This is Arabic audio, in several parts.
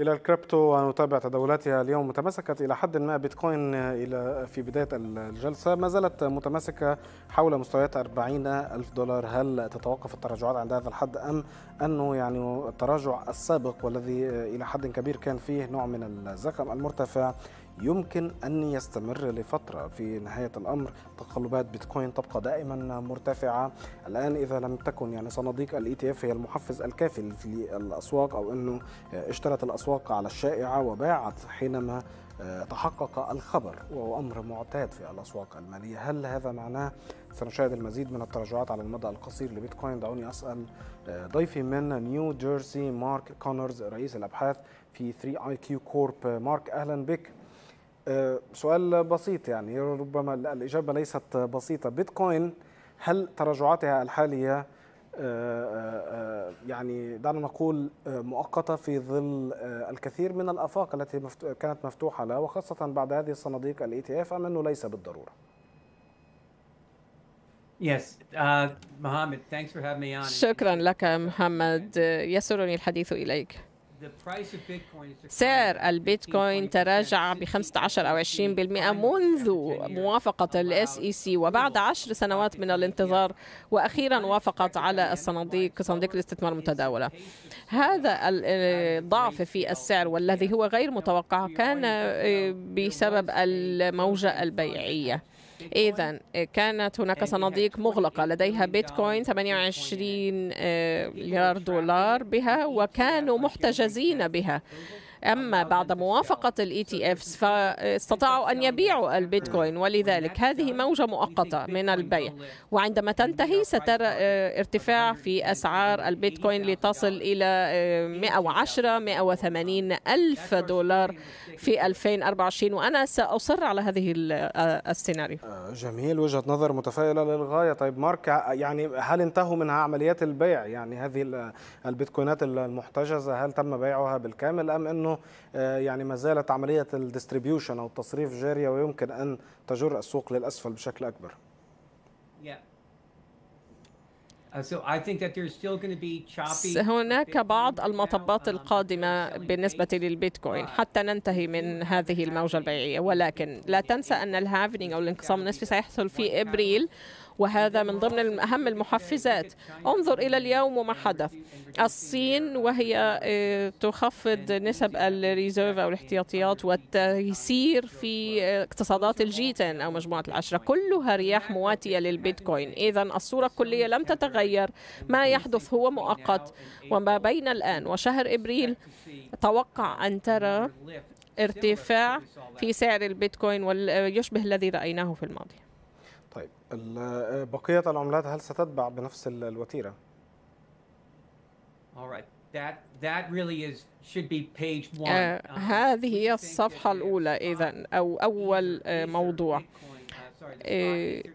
إلى الكريبتو ونتابع تداولاتها اليوم متمسكت إلى حد ما بيتكوين إلى في بداية الجلسة ما زالت متماسكة حول مستويات 40 ألف دولار هل تتوقف التراجعات عند هذا الحد أم أنه يعني التراجع السابق والذي إلى حد كبير كان فيه نوع من الزخم المرتفع يمكن أن يستمر لفترة في نهاية الأمر تقلبات بيتكوين تبقى دائما مرتفعة الآن إذا لم تكن يعني صناديق الاي تي e اف هي المحفز الكافي للأسواق أو أنه اشترت الأسواق على الشائعة وباعت حينما آه، تحقق الخبر وهو أمر معتاد في الأسواق المالية هل هذا معناه سنشاهد المزيد من التراجعات على المدى القصير لبيتكوين دعوني أسأل آه، ضيفي من نيو جيرسي مارك كونرز رئيس الأبحاث في 3 IQ كورب مارك أهلا بك سؤال بسيط يعني ربما الإجابة ليست بسيطة بيتكوين هل تراجعاتها الحالية آه، آه، آه، يعني دعنا نقول مؤقتة في ظل الكثير من الآفاق التي كانت مفتوحة لها وخاصة بعد هذه الصناديق الـ ETF اف أم أنه ليس بالضرورة؟ uh, شكرا لك محمد يسرني الحديث إليك سعر البيتكوين تراجع ب 15 أو 20% منذ موافقة الاس اي سي e وبعد عشر سنوات من الانتظار وأخيرا وافقت على الصناديق صناديق الاستثمار المتداولة هذا الضعف في السعر والذي هو غير متوقع كان آه، بسبب الموجة البيعية إذا كانت يعني هناك صناديق مغلقة لديها بيتكوين 28 آه، مليار دولار بها وكانوا محتجزين بها أما بعد موافقة الاي تي افس فاستطاعوا أن يبيعوا البيتكوين ولذلك هذه موجة مؤقتة من البيع وعندما تنتهي سترى آه، ارتفاع في أسعار البيتكوين لتصل إلى 110 آه، 180 ألف دولار في 2024 وأنا سأصر على هذه آه، السيناريو جميل وجهة نظر متفائلة للغاية طيب مارك يعني هل انتهوا منها عمليات البيع يعني هذه البيتكوينات المحتجزة هل تم بيعها بالكامل أم أنه لانه آه، يعني ما زالت عمليه الديستريبيوشن او التصريف جاريه ويمكن ان تجر السوق للاسفل بشكل اكبر. هناك بعض المطبات القادمة بالنسبة للبيتكوين حتى ننتهي من هذه الموجة البيعية ولكن لا تنسى أن الهافنينج أو الانقسام النصفي سيحصل في إبريل وهذا من ضمن أهم المحفزات انظر إلى اليوم وما حدث الصين وهي آه، تخفض نسب الريزيرف أو الاحتياطيات والتيسير في آه، اقتصادات الجي 10 أو مجموعة العشرة كلها رياح مواتية للبيتكوين إذا الصورة الكلية لم تتغير ما يحدث هو مؤقت وما بين الآن وشهر إبريل توقع أن ترى ارتفاع في سعر البيتكوين ويشبه آه، الذي رأيناه في الماضي طيب بقية العملات هل ستتبع بنفس الوتيرة؟ All right. That, that really is, should be page one. آه، um, هذه هي الصفحة الأولى إذا أو أول آه، موضوع إيه، e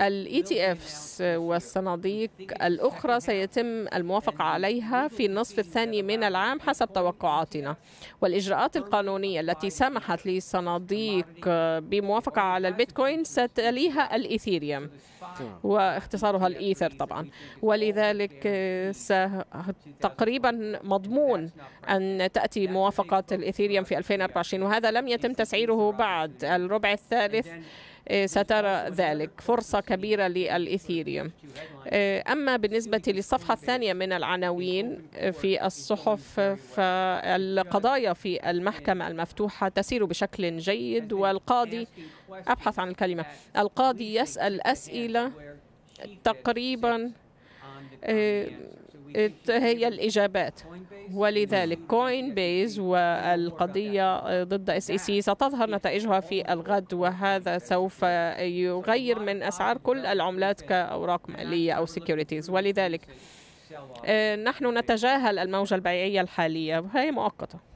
الاي تي e والصناديق الاخرى سيتم الموافقه عليها في النصف الثاني من العام حسب توقعاتنا والاجراءات القانونيه التي سمحت للصناديق بموافقه على البيتكوين ستليها الايثيريوم واختصارها الايثر طبعا ولذلك تقريبا مضمون ان تاتي موافقه الايثيريوم في 2024 وهذا لم يتم تسعيره بعد الربع الثالث إيه، سترى ذلك فرصة كبيرة للإيثيريوم إيه، أما بالنسبة للصفحة الثانية من العناوين إيه، في الصحف فالقضايا في المحكمة المفتوحة تسير بشكل جيد والقاضي أبحث عن الكلمة القاضي يسأل أسئلة تقريبا آه، هي الإجابات ولذلك كوين بيز والقضية ضد اس اي سي ستظهر نتائجها في الغد وهذا سوف يغير من أسعار كل العملات كأوراق مالية أو سيكوريتيز ولذلك آه، نحن نتجاهل الموجة البيعية الحالية وهي مؤقتة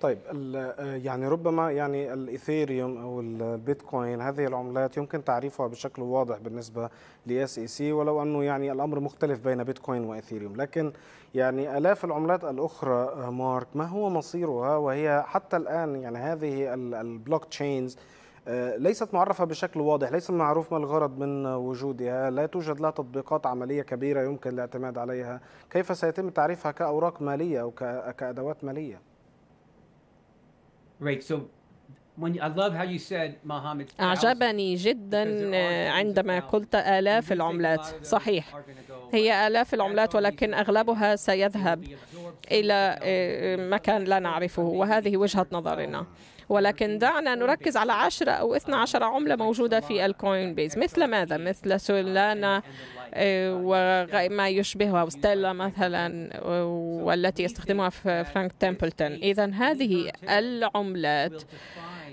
طيب آه، يعني ربما يعني الايثيريوم او البيتكوين هذه العملات يمكن تعريفها بشكل واضح بالنسبه لاس اي سي ولو انه يعني الامر مختلف بين بيتكوين وايثيريوم لكن يعني الاف العملات الاخرى آه، مارك ما هو مصيرها وهي حتى الان يعني هذه البلوك تشينز آه، ليست معرفة بشكل واضح ليس معروف ما الغرض من وجودها لا توجد لها تطبيقات عملية كبيرة يمكن الاعتماد عليها كيف سيتم تعريفها كأوراق مالية أو كأدوات مالية؟ Right. So أعجبني جدا عندما قلت آلاف العملات صحيح هي آلاف العملات ولكن أغلبها سيذهب إلى آه، مكان لا نعرفه وهذه وجهة نظرنا ولكن دعنا نركز على 10 أو 12 عملة موجودة في الكوين بيز مثل ماذا؟ مثل سولانا آه، وما يشبهها وستيلا مثلا والتي يستخدمها فرانك تمبلتون إذا هذه العملات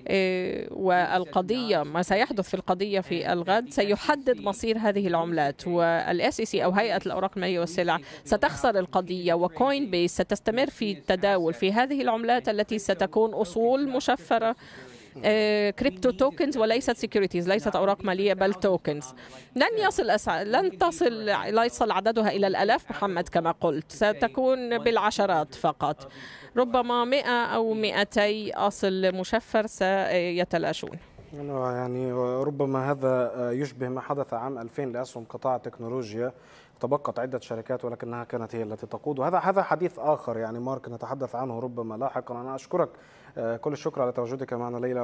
آه، والقضية ما سيحدث في القضية في الغد سيحدد مصير هذه العملات والاس سي أو هيئة الأوراق المالية والسلع ستخسر القضية وكوين بيس ستستمر في التداول في هذه العملات التي ستكون أصول مشفرة كريبتو آه، توكنز وليست سيكيورتيز ليست اوراق ماليه بل توكنز لن يصل أسع... لن تصل ليصل عددها الى الالاف محمد كما قلت ستكون بالعشرات فقط ربما 100 او 200 اصل مشفر سيتلاشون يعني ربما هذا يشبه ما حدث عام 2000 لأسهم قطاع التكنولوجيا تبقت عدة شركات ولكنها كانت هي التي تقود وهذا هذا حديث آخر يعني مارك نتحدث عنه ربما لاحقا أنا أشكرك آه، كل الشكر على تواجدك معنا ليلى